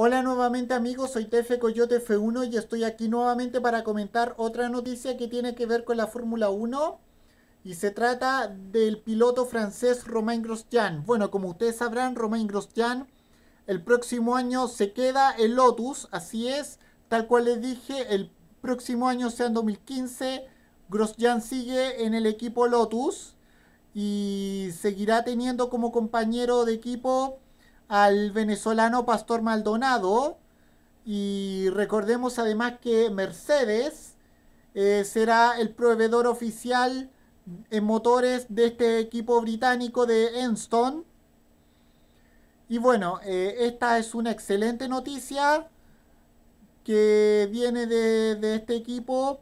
Hola nuevamente amigos, soy TF Coyote F1 y estoy aquí nuevamente para comentar otra noticia que tiene que ver con la Fórmula 1 y se trata del piloto francés Romain Grosjean. Bueno, como ustedes sabrán, Romain Grosjean el próximo año se queda en Lotus, así es, tal cual les dije, el próximo año, sea en 2015, Grosjean sigue en el equipo Lotus y seguirá teniendo como compañero de equipo al venezolano Pastor Maldonado. Y recordemos además que Mercedes eh, será el proveedor oficial en motores de este equipo británico de Enston. Y bueno, eh, esta es una excelente noticia que viene de, este equipo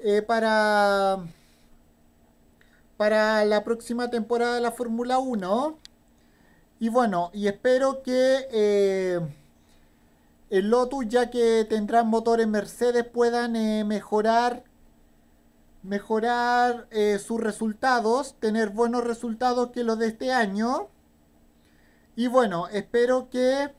eh, para, para la próxima temporada de la Fórmula 1. Y bueno, y espero que eh, el Lotus, ya que tendrán motores Mercedes, puedan eh, mejorar mejorar eh, sus resultados, tener buenos resultados que los de este año. Y bueno, espero que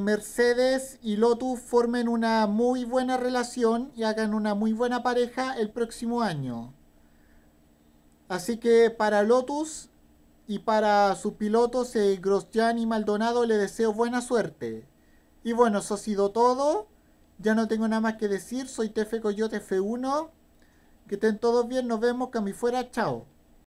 Mercedes y Lotus formen una muy buena relación y hagan una muy buena pareja el próximo año. Así que para Lotus y para su pilotos se Grosjean y Maldonado le deseo buena suerte. Y bueno, eso ha sido todo. Ya no tengo nada más que decir. Soy Tefe Coyote F1. Que estén todos bien. Nos vemos. Cami fuera. Chao.